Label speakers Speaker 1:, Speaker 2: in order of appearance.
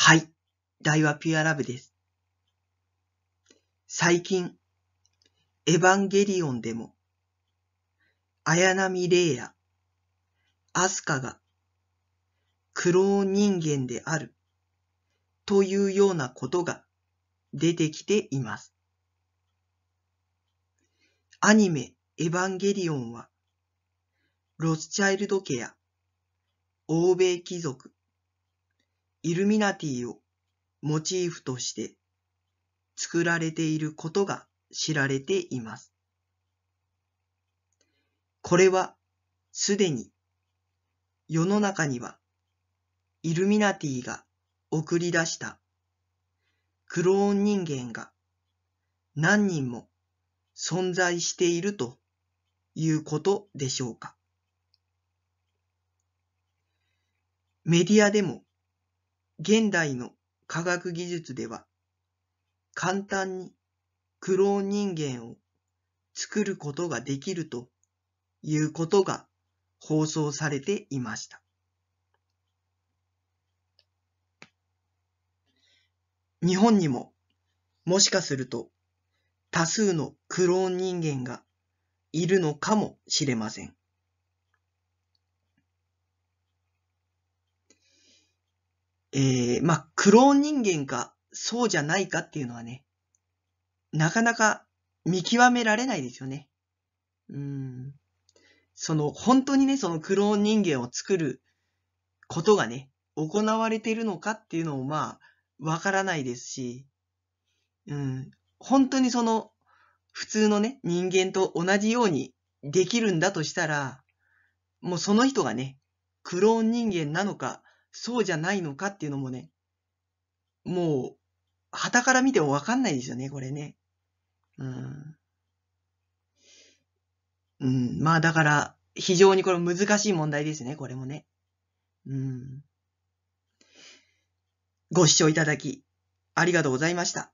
Speaker 1: はい。大はピュアラブです。最近、エヴァンゲリオンでも、綾波レイや、アスカが、クローン人間である、というようなことが出てきています。アニメ、エヴァンゲリオンは、ロスチャイルド家や、欧米貴族、イルミナティをモチーフとして作られていることが知られています。これはすでに世の中にはイルミナティが送り出したクローン人間が何人も存在しているということでしょうか。メディアでも現代の科学技術では簡単にクローン人間を作ることができるということが放送されていました。日本にももしかすると多数のクローン人間がいるのかもしれません。えー、まあ、クローン人間か、そうじゃないかっていうのはね、なかなか見極められないですよね。うん。その、本当にね、そのクローン人間を作ることがね、行われているのかっていうのを、まあ、わからないですし、うん。本当にその、普通のね、人間と同じようにできるんだとしたら、もうその人がね、クローン人間なのか、そうじゃないのかっていうのもね、もう、旗から見てもわかんないですよね、これね。うん。うん、まあだから、非常にこれ難しい問題ですね、これもね。うん。ご視聴いただき、ありがとうございました。